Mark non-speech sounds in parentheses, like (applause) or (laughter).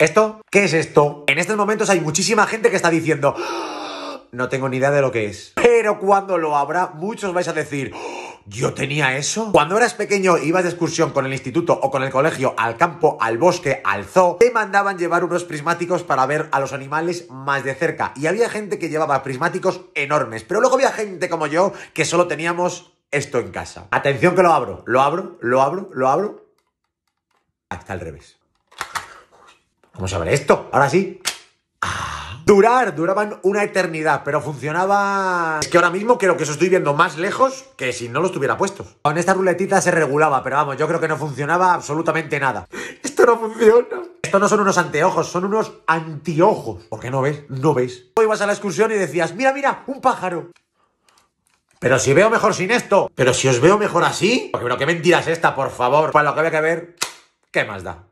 ¿Esto? ¿Qué es esto? En estos momentos hay muchísima gente que está diciendo, ¡Ah! no tengo ni idea de lo que es. Pero cuando lo abra, muchos vais a decir, ¡Oh! ¿Yo tenía eso? Cuando eras pequeño ibas de excursión con el instituto o con el colegio al campo, al bosque, al zoo, te mandaban llevar unos prismáticos para ver a los animales más de cerca. Y había gente que llevaba prismáticos enormes, pero luego había gente como yo que solo teníamos esto en casa. Atención que lo abro, lo abro, lo abro, lo abro. Hasta al revés. Vamos a ver esto? Ahora sí. Durar, duraban una eternidad, pero funcionaba... Es que ahora mismo creo que os estoy viendo más lejos que si no los tuviera puestos. Con esta ruletita se regulaba, pero vamos, yo creo que no funcionaba absolutamente nada. (laughs) Esto no funciona. Esto no son unos anteojos, son unos antiojos. ¿Por qué no ves? No veis. Hoy ibas a la excursión y decías, mira, mira, un pájaro. Pero si veo mejor sin esto. Pero si os veo mejor así. Porque, pero qué mentira es esta, por favor. Para lo que había que ver, ¿qué más da?